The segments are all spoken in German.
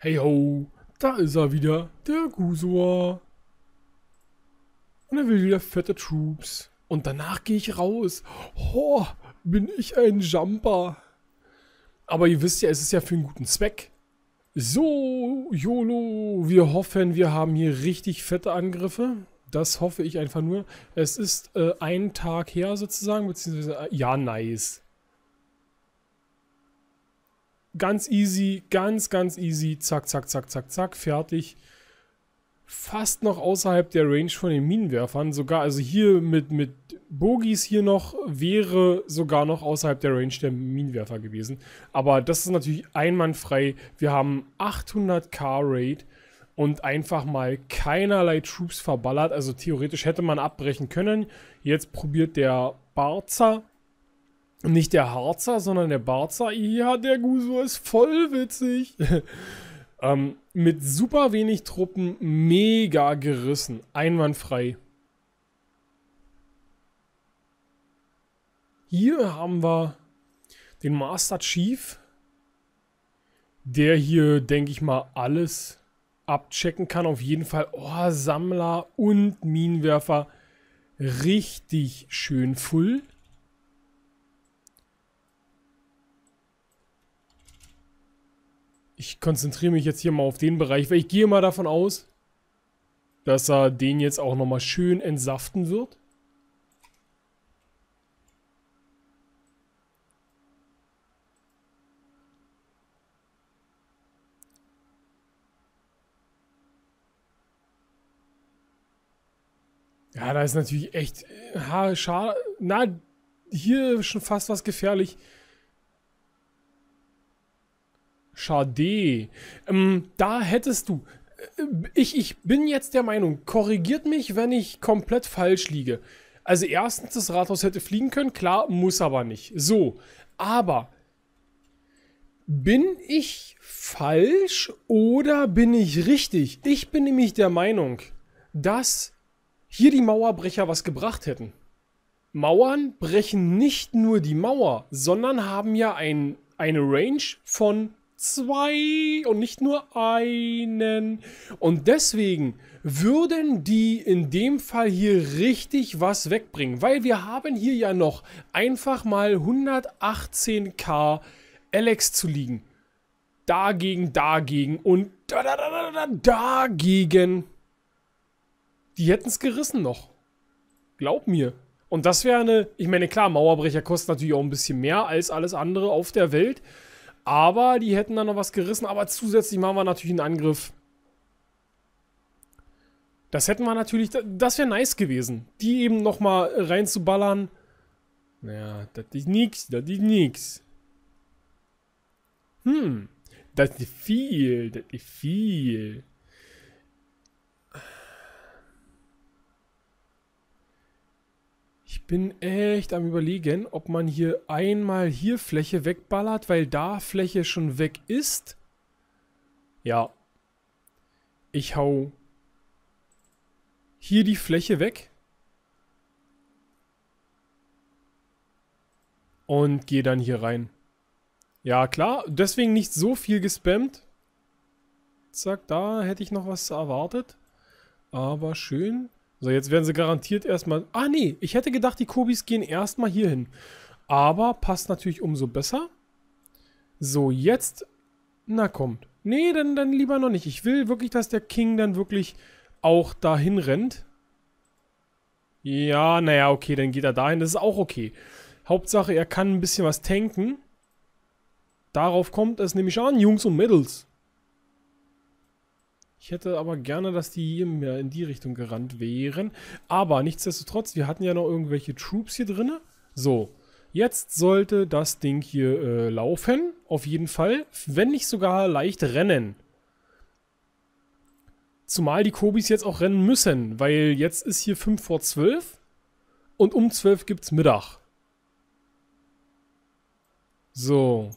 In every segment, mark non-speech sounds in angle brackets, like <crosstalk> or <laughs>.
Hey ho, da ist er wieder, der Gusua. Und er will wieder fette Troops. Und danach gehe ich raus. Ho, bin ich ein Jumper. Aber ihr wisst ja, es ist ja für einen guten Zweck. So, YOLO, wir hoffen, wir haben hier richtig fette Angriffe. Das hoffe ich einfach nur. Es ist äh, ein Tag her sozusagen, beziehungsweise, äh, ja, nice. Ganz easy, ganz, ganz easy. Zack, zack, zack, zack, zack, fertig. Fast noch außerhalb der Range von den Minenwerfern. Sogar, also hier mit, mit Bogies hier noch, wäre sogar noch außerhalb der Range der Minenwerfer gewesen. Aber das ist natürlich einwandfrei. Wir haben 800k Raid und einfach mal keinerlei Troops verballert. Also theoretisch hätte man abbrechen können. Jetzt probiert der Barzer, nicht der Harzer, sondern der Barzer. Ja, der Guso ist voll witzig. <laughs> ähm, mit super wenig Truppen mega gerissen. Einwandfrei. Hier haben wir den Master Chief, der hier, denke ich mal, alles abchecken kann. Auf jeden Fall, oh, Sammler und Minenwerfer. Richtig schön full. Ich konzentriere mich jetzt hier mal auf den Bereich, weil ich gehe mal davon aus, dass er den jetzt auch nochmal schön entsaften wird. Ja, da ist natürlich echt äh, schade. Na, hier schon fast was gefährlich. Schade. Ähm, da hättest du. Äh, ich, ich bin jetzt der Meinung, korrigiert mich, wenn ich komplett falsch liege. Also erstens, das Rathaus hätte fliegen können, klar, muss aber nicht. So, aber bin ich falsch oder bin ich richtig? Ich bin nämlich der Meinung, dass hier die Mauerbrecher was gebracht hätten. Mauern brechen nicht nur die Mauer, sondern haben ja ein, eine Range von zwei und nicht nur einen. Und deswegen würden die in dem Fall hier richtig was wegbringen, weil wir haben hier ja noch einfach mal 118k Alex zu liegen. Dagegen, dagegen und dagegen. Die hätten es gerissen noch. Glaub mir. Und das wäre eine, ich meine, klar, Mauerbrecher kosten natürlich auch ein bisschen mehr als alles andere auf der Welt. Aber die hätten dann noch was gerissen. Aber zusätzlich machen wir natürlich einen Angriff. Das hätten wir natürlich, das wäre nice gewesen. Die eben nochmal reinzuballern. Naja, das ist nix, das ist nix. Hm, das ist viel, das ist viel. bin echt am überlegen, ob man hier einmal hier Fläche wegballert, weil da Fläche schon weg ist. Ja. Ich hau hier die Fläche weg. Und gehe dann hier rein. Ja, klar. Deswegen nicht so viel gespammt. Zack, da hätte ich noch was erwartet. Aber schön so, jetzt werden sie garantiert erstmal... Ah, nee, ich hätte gedacht, die Kobis gehen erstmal hier hin. Aber passt natürlich umso besser. So, jetzt... Na, kommt. Nee, dann, dann lieber noch nicht. Ich will wirklich, dass der King dann wirklich auch dahin rennt. Ja, naja, okay, dann geht er dahin. Das ist auch okay. Hauptsache, er kann ein bisschen was tanken. Darauf kommt es nämlich an, Jungs und Mädels. Ich hätte aber gerne, dass die hier mehr in die Richtung gerannt wären. Aber nichtsdestotrotz, wir hatten ja noch irgendwelche Troops hier drin. So, jetzt sollte das Ding hier äh, laufen. Auf jeden Fall. Wenn nicht sogar leicht rennen. Zumal die Kobis jetzt auch rennen müssen, weil jetzt ist hier 5 vor 12 und um 12 gibt es Mittag. So.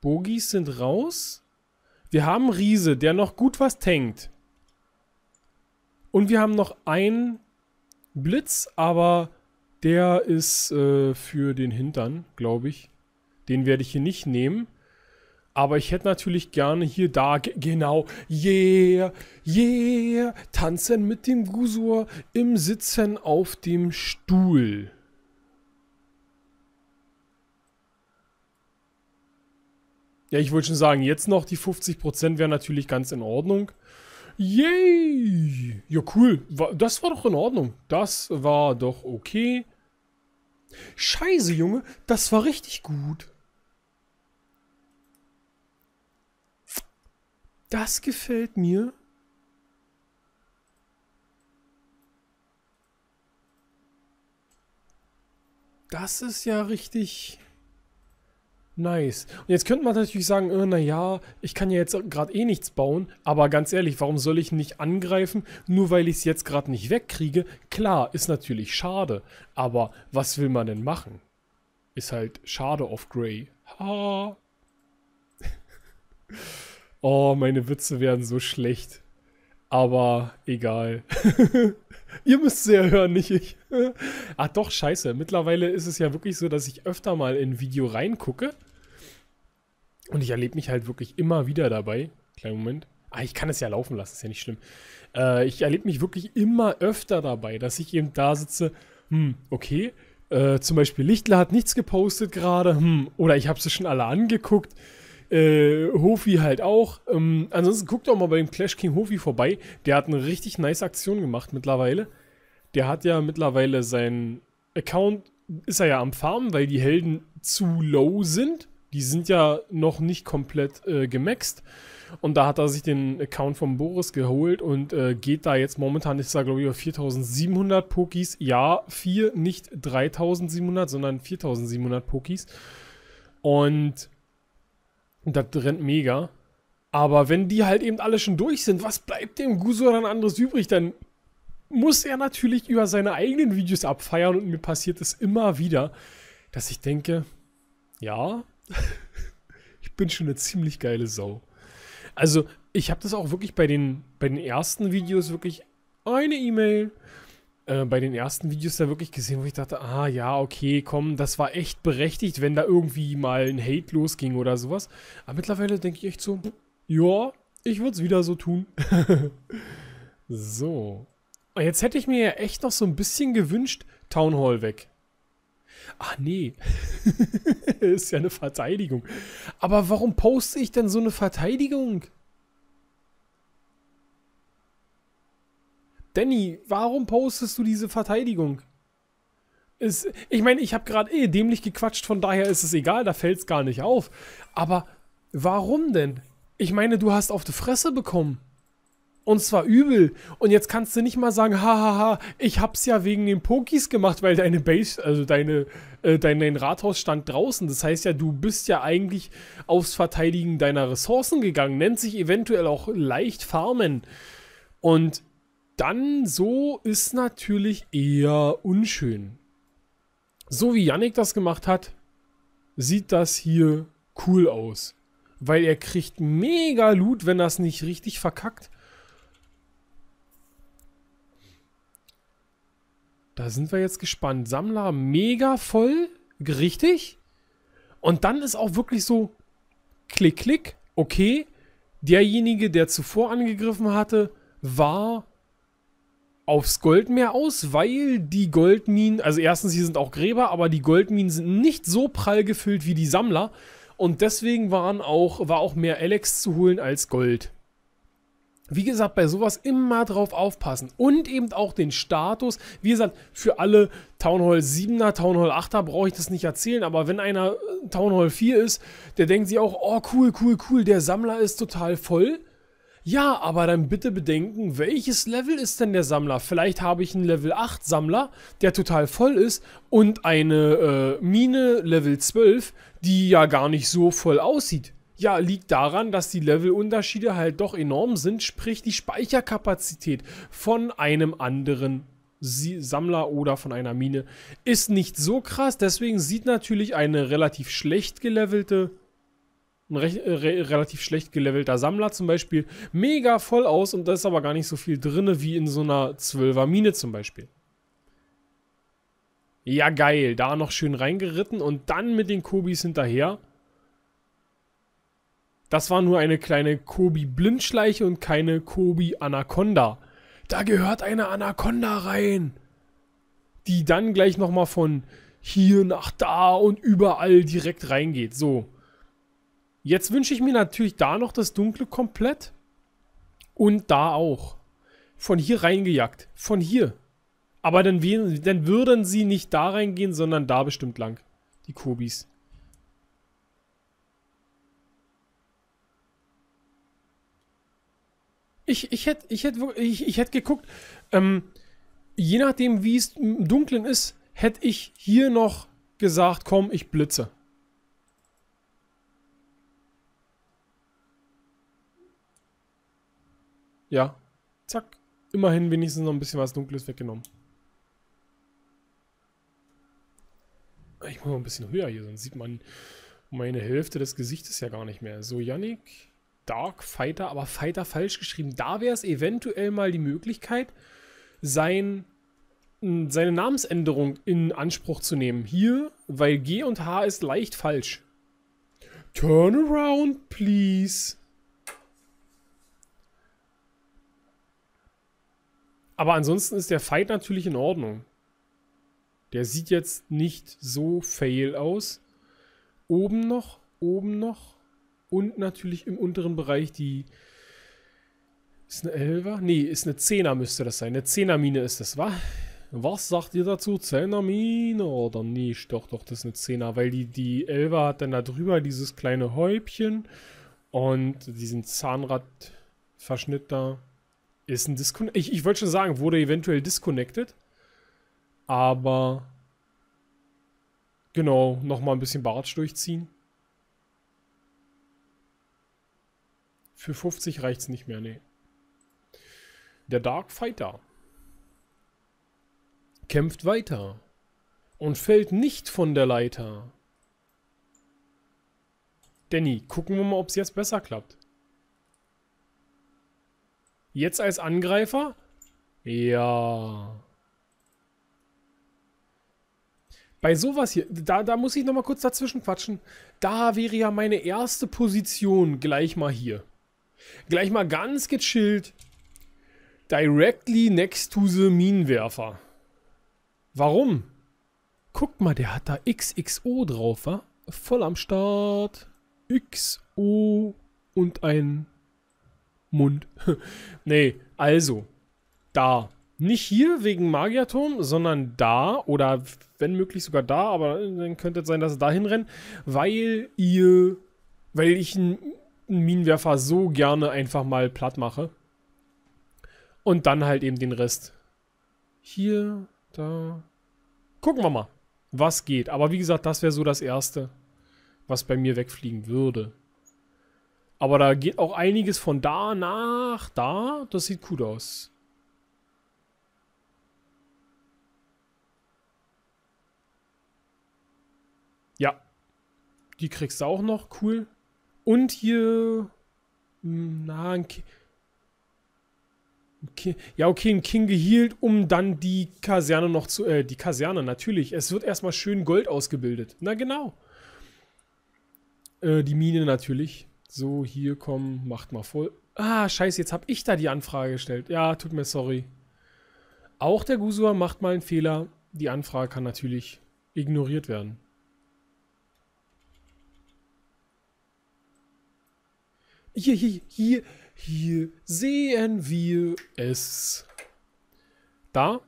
Bogies sind raus. Wir haben Riese, der noch gut was tankt. Und wir haben noch einen Blitz, aber der ist äh, für den Hintern, glaube ich. Den werde ich hier nicht nehmen. Aber ich hätte natürlich gerne hier da, genau, yeah, yeah, tanzen mit dem Gusur im Sitzen auf dem Stuhl. Ja, ich wollte schon sagen, jetzt noch die 50% wäre natürlich ganz in Ordnung. Yay! Ja, cool. Das war doch in Ordnung. Das war doch okay. Scheiße, Junge. Das war richtig gut. Das gefällt mir. Das ist ja richtig... Nice. Und jetzt könnte man natürlich sagen, äh, naja, ich kann ja jetzt gerade eh nichts bauen, aber ganz ehrlich, warum soll ich nicht angreifen, nur weil ich es jetzt gerade nicht wegkriege? Klar, ist natürlich schade, aber was will man denn machen? Ist halt schade auf Grey. Ha. <laughs> oh, meine Witze werden so schlecht. Aber egal. <laughs> Ihr müsst sie ja hören, nicht ich. Ach <laughs> ah, doch, scheiße. Mittlerweile ist es ja wirklich so, dass ich öfter mal in ein Video reingucke und ich erlebe mich halt wirklich immer wieder dabei. Kleinen Moment. Ah, ich kann es ja laufen lassen, ist ja nicht schlimm. Äh, ich erlebe mich wirklich immer öfter dabei, dass ich eben da sitze, hm, okay, äh, zum Beispiel Lichtler hat nichts gepostet gerade, hm, oder ich habe sie schon alle angeguckt. Äh, Hofi halt auch. Ähm, ansonsten guckt doch mal beim Clash King Hofi vorbei. Der hat eine richtig nice Aktion gemacht mittlerweile. Der hat ja mittlerweile seinen Account, ist er ja am Farmen, weil die Helden zu low sind die sind ja noch nicht komplett äh, gemaxt. Und da hat er sich den Account von Boris geholt und äh, geht da jetzt momentan, ich sage glaube ich über 4700 Pokis. Ja, 4, nicht 3700, sondern 4700 Pokis. Und das rennt mega. Aber wenn die halt eben alle schon durch sind, was bleibt dem Guso dann anderes übrig? Dann muss er natürlich über seine eigenen Videos abfeiern und mir passiert es immer wieder, dass ich denke, ja, <laughs> ich bin schon eine ziemlich geile Sau. Also, ich habe das auch wirklich bei den, bei den ersten Videos wirklich eine E-Mail. Äh, bei den ersten Videos da wirklich gesehen, wo ich dachte, ah ja, okay, komm, das war echt berechtigt, wenn da irgendwie mal ein Hate losging oder sowas. Aber mittlerweile denke ich echt so, ja, ich würde es wieder so tun. <laughs> so. jetzt hätte ich mir ja echt noch so ein bisschen gewünscht, Town Hall weg. Ach nee, <laughs> ist ja eine Verteidigung. Aber warum poste ich denn so eine Verteidigung? Danny, warum postest du diese Verteidigung? Ist, ich meine, ich habe gerade eh dämlich gequatscht, von daher ist es egal, da fällt es gar nicht auf. Aber warum denn? Ich meine, du hast auf die Fresse bekommen. Und zwar übel. Und jetzt kannst du nicht mal sagen, hahaha, ich hab's ja wegen den Pokis gemacht, weil deine Base, also deine, äh, dein, dein Rathaus stand draußen. Das heißt ja, du bist ja eigentlich aufs Verteidigen deiner Ressourcen gegangen. Nennt sich eventuell auch leicht Farmen. Und dann so ist natürlich eher unschön. So wie Yannick das gemacht hat, sieht das hier cool aus. Weil er kriegt mega Loot, wenn das nicht richtig verkackt. Da sind wir jetzt gespannt. Sammler mega voll, richtig. Und dann ist auch wirklich so, klick, klick, okay, derjenige, der zuvor angegriffen hatte, war aufs Goldmeer aus, weil die Goldminen, also erstens, hier sind auch Gräber, aber die Goldminen sind nicht so prall gefüllt wie die Sammler. Und deswegen waren auch, war auch mehr Alex zu holen als Gold wie gesagt, bei sowas immer drauf aufpassen. Und eben auch den Status. Wie gesagt, für alle Town Hall 7er, Town Hall 8er brauche ich das nicht erzählen. Aber wenn einer äh, Town Hall 4 ist, der denkt sich auch, oh cool, cool, cool, der Sammler ist total voll. Ja, aber dann bitte bedenken, welches Level ist denn der Sammler? Vielleicht habe ich einen Level 8 Sammler, der total voll ist und eine äh, Mine Level 12, die ja gar nicht so voll aussieht. Ja, liegt daran, dass die Levelunterschiede halt doch enorm sind, sprich die Speicherkapazität von einem anderen Sammler oder von einer Mine ist nicht so krass, deswegen sieht natürlich eine relativ schlecht gelevelte ein äh, re relativ schlecht gelevelter Sammler zum Beispiel mega voll aus und da ist aber gar nicht so viel drin wie in so einer 12er Mine zum Beispiel. Ja geil, da noch schön reingeritten und dann mit den Kobis hinterher. Das war nur eine kleine Kobi-Blindschleiche und keine Kobi-Anaconda. Da gehört eine Anaconda rein. Die dann gleich nochmal von hier nach da und überall direkt reingeht. So. Jetzt wünsche ich mir natürlich da noch das Dunkle komplett. Und da auch. Von hier reingejagt. Von hier. Aber dann, dann würden sie nicht da reingehen, sondern da bestimmt lang. Die Kobis. Ich, ich hätte ich hätt, ich, ich hätt geguckt, ähm, je nachdem, wie es im Dunkeln ist, hätte ich hier noch gesagt, komm, ich blitze. Ja, zack. Immerhin wenigstens noch ein bisschen was Dunkles weggenommen. Ich muss mal ein bisschen höher hier, sonst sieht man meine Hälfte des Gesichtes ja gar nicht mehr. So, Yannick. Dark Fighter, aber Fighter falsch geschrieben. Da wäre es eventuell mal die Möglichkeit, sein, seine Namensänderung in Anspruch zu nehmen. Hier, weil G und H ist leicht falsch. Turn around, please. Aber ansonsten ist der Fight natürlich in Ordnung. Der sieht jetzt nicht so fail aus. Oben noch, oben noch. Und natürlich im unteren Bereich die. Ist eine Elfer? Nee, ist eine Zehner müsste das sein. Eine Zehnermine ist das, wa? Was sagt ihr dazu? Zehnermine oder oh, nicht? Doch, doch, das ist eine Zehner, weil die, die Elfer hat dann da drüber dieses kleine Häubchen und diesen Zahnradverschnitt da. Ist ein Disconnect. Ich, ich wollte schon sagen, wurde eventuell disconnected. Aber genau, nochmal ein bisschen Bartsch durchziehen. Für 50 reicht es nicht mehr, nee. Der Dark Fighter kämpft weiter und fällt nicht von der Leiter. Danny, gucken wir mal, ob es jetzt besser klappt. Jetzt als Angreifer? Ja. Bei sowas hier, da, da muss ich nochmal kurz dazwischen quatschen. Da wäre ja meine erste Position gleich mal hier. Gleich mal ganz gechillt. Directly next to the Minenwerfer. Warum? Guck mal, der hat da XXO drauf, wa? Voll am Start. XO und ein Mund. <laughs> nee, also. Da. Nicht hier wegen Magiaturm, sondern da oder wenn möglich sogar da, aber dann könnte es sein, dass sie da hinrennen, weil ihr, weil ich ein einen Minenwerfer so gerne einfach mal platt mache. Und dann halt eben den Rest. Hier, da. Gucken wir mal, was geht. Aber wie gesagt, das wäre so das Erste, was bei mir wegfliegen würde. Aber da geht auch einiges von da nach da. Das sieht gut aus. Ja. Die kriegst du auch noch. Cool. Und hier, hm, na, ein King. Ja, okay, ein King gehielt, um dann die Kaserne noch zu. Äh, die Kaserne, natürlich. Es wird erstmal schön Gold ausgebildet. Na genau. Äh, die Mine natürlich. So, hier kommen, macht mal voll. Ah, scheiße, jetzt habe ich da die Anfrage gestellt. Ja, tut mir sorry. Auch der Gusua macht mal einen Fehler. Die Anfrage kann natürlich ignoriert werden. Hier, hier, hier, hier sehen wir es. Da.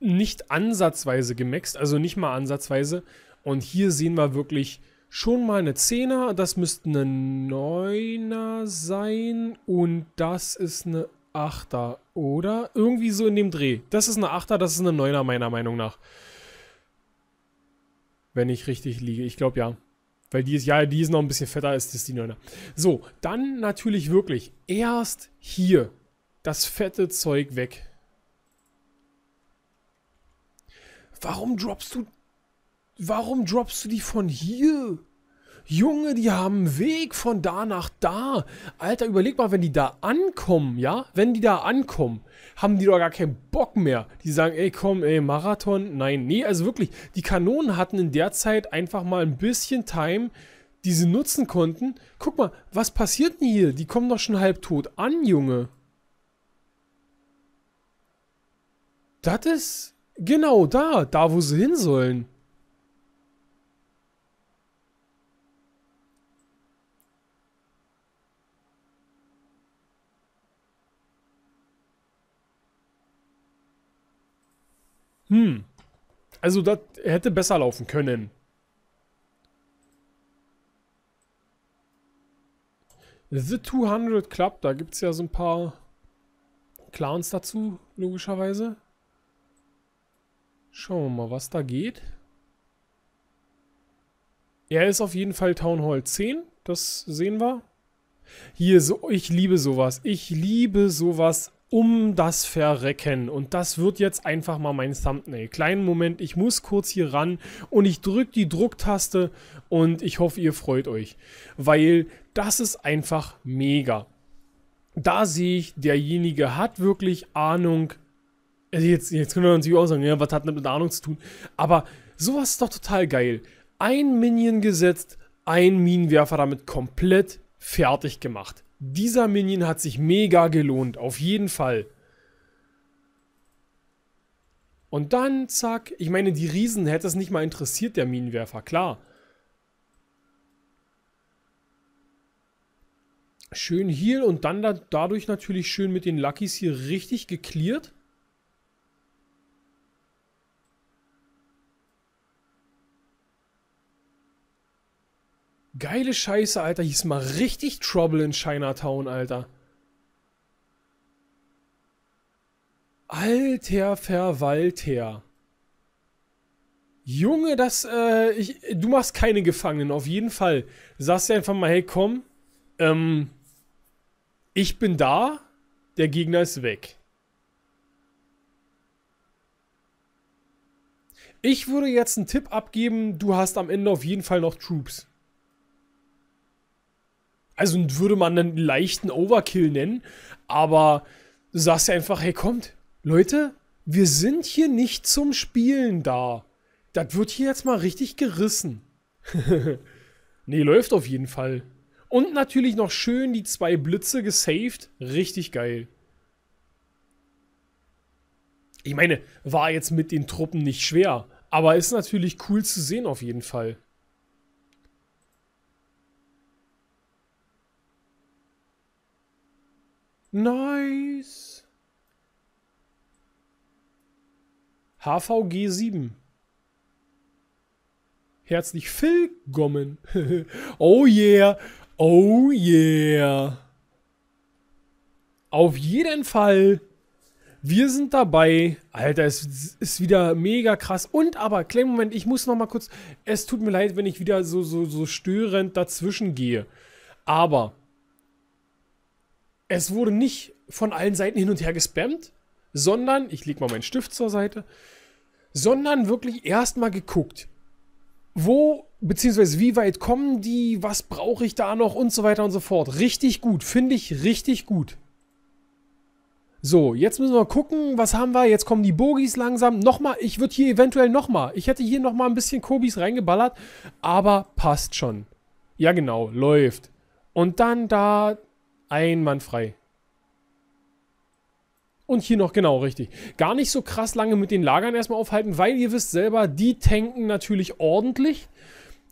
Nicht ansatzweise gemaxt, also nicht mal ansatzweise. Und hier sehen wir wirklich schon mal eine 10er. Das müsste eine 9er sein. Und das ist eine 8er, oder? Irgendwie so in dem Dreh. Das ist eine 8er, das ist eine 9er meiner Meinung nach. Wenn ich richtig liege. Ich glaube ja. Weil die ist, ja, die ist noch ein bisschen fetter als das die 9er. So, dann natürlich wirklich erst hier das fette Zeug weg. Warum droppst du... Warum droppst du die von hier? Junge, die haben einen Weg von da nach da. Alter, überleg mal, wenn die da ankommen, ja? Wenn die da ankommen, haben die doch gar keinen Bock mehr. Die sagen, ey, komm, ey, Marathon. Nein, nee, also wirklich, die Kanonen hatten in der Zeit einfach mal ein bisschen Time, die sie nutzen konnten. Guck mal, was passiert denn hier? Die kommen doch schon halb tot an, Junge. Das ist genau da, da wo sie hin sollen. Hm. Also das hätte besser laufen können. The 200 Club, da gibt es ja so ein paar Clans dazu, logischerweise. Schauen wir mal, was da geht. Er ist auf jeden Fall Town Hall 10, das sehen wir. Hier, so, ich liebe sowas. Ich liebe sowas um das Verrecken. Und das wird jetzt einfach mal mein Thumbnail. Kleinen Moment, ich muss kurz hier ran und ich drücke die Drucktaste und ich hoffe, ihr freut euch. Weil das ist einfach mega. Da sehe ich, derjenige hat wirklich Ahnung. Also jetzt, jetzt können wir natürlich auch sagen, ja, was hat mit Ahnung zu tun? Aber sowas ist doch total geil. Ein Minion gesetzt, ein Minenwerfer damit komplett fertig gemacht. Dieser Minion hat sich mega gelohnt, auf jeden Fall. Und dann, zack, ich meine, die Riesen hätte es nicht mal interessiert, der Minenwerfer, klar. Schön Heal und dann da, dadurch natürlich schön mit den Luckys hier richtig geklärt. Geile Scheiße, Alter. Hieß mal richtig Trouble in Chinatown, Alter. Alter Verwalter. Junge, das, äh, ich, du machst keine Gefangenen, auf jeden Fall. sagst dir einfach mal, hey, komm, ähm, ich bin da, der Gegner ist weg. Ich würde jetzt einen Tipp abgeben, du hast am Ende auf jeden Fall noch Troops. Also würde man einen leichten Overkill nennen, aber du sagst ja einfach, hey kommt, Leute, wir sind hier nicht zum Spielen da. Das wird hier jetzt mal richtig gerissen. <laughs> nee, läuft auf jeden Fall. Und natürlich noch schön die zwei Blitze gesaved. Richtig geil. Ich meine, war jetzt mit den Truppen nicht schwer. Aber ist natürlich cool zu sehen auf jeden Fall. Nice. HVG7. Herzlich willkommen. <laughs> oh yeah. Oh yeah. Auf jeden Fall. Wir sind dabei. Alter, es ist wieder mega krass. Und aber, kleinen Moment, ich muss noch mal kurz... Es tut mir leid, wenn ich wieder so, so, so störend dazwischen gehe. Aber es wurde nicht von allen Seiten hin und her gespammt, sondern, ich lege mal meinen Stift zur Seite, sondern wirklich erstmal geguckt, wo beziehungsweise wie weit kommen die, was brauche ich da noch und so weiter und so fort. Richtig gut, finde ich richtig gut. So, jetzt müssen wir gucken, was haben wir? Jetzt kommen die Bogies langsam. Nochmal, ich würde hier eventuell nochmal, ich hätte hier nochmal ein bisschen Kobis reingeballert, aber passt schon. Ja genau, läuft. Und dann da Einwandfrei. Und hier noch, genau, richtig. Gar nicht so krass lange mit den Lagern erstmal aufhalten, weil ihr wisst selber, die tanken natürlich ordentlich.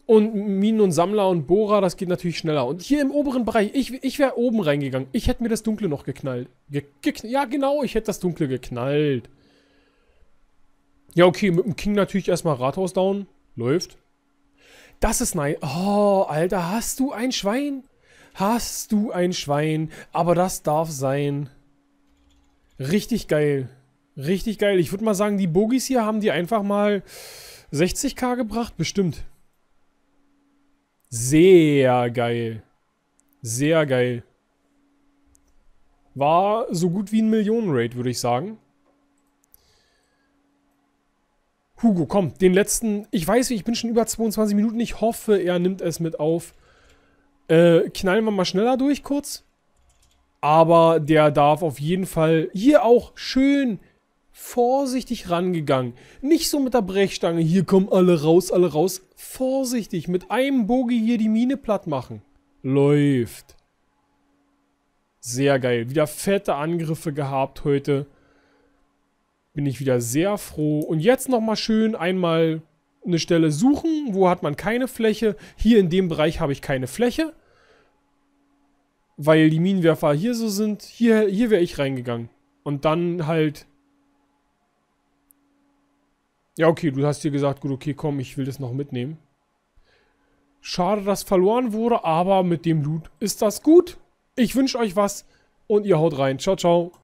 Und Minen und Sammler und Bohrer, das geht natürlich schneller. Und hier im oberen Bereich, ich, ich wäre oben reingegangen. Ich hätte mir das Dunkle noch geknallt. Ge ge ja, genau, ich hätte das Dunkle geknallt. Ja, okay, mit dem King natürlich erstmal Rathaus down. Läuft. Das ist nice. Oh, Alter, hast du ein Schwein? Hast du ein Schwein, aber das darf sein. Richtig geil. Richtig geil. Ich würde mal sagen, die Bogies hier haben die einfach mal 60k gebracht, bestimmt. Sehr geil. Sehr geil. War so gut wie ein millionen raid würde ich sagen. Hugo, komm, den letzten. Ich weiß, ich bin schon über 22 Minuten. Ich hoffe, er nimmt es mit auf. Äh, knallen wir mal schneller durch kurz. Aber der darf auf jeden Fall hier auch schön vorsichtig rangegangen. Nicht so mit der Brechstange, hier kommen alle raus, alle raus. Vorsichtig, mit einem Bogi hier die Mine platt machen. Läuft. Sehr geil. Wieder fette Angriffe gehabt heute. Bin ich wieder sehr froh. Und jetzt nochmal schön einmal eine Stelle suchen, wo hat man keine Fläche. Hier in dem Bereich habe ich keine Fläche, weil die Minenwerfer hier so sind. Hier, hier wäre ich reingegangen. Und dann halt... Ja, okay, du hast dir gesagt, gut, okay, komm, ich will das noch mitnehmen. Schade, dass verloren wurde, aber mit dem Loot ist das gut. Ich wünsche euch was und ihr haut rein. Ciao, ciao.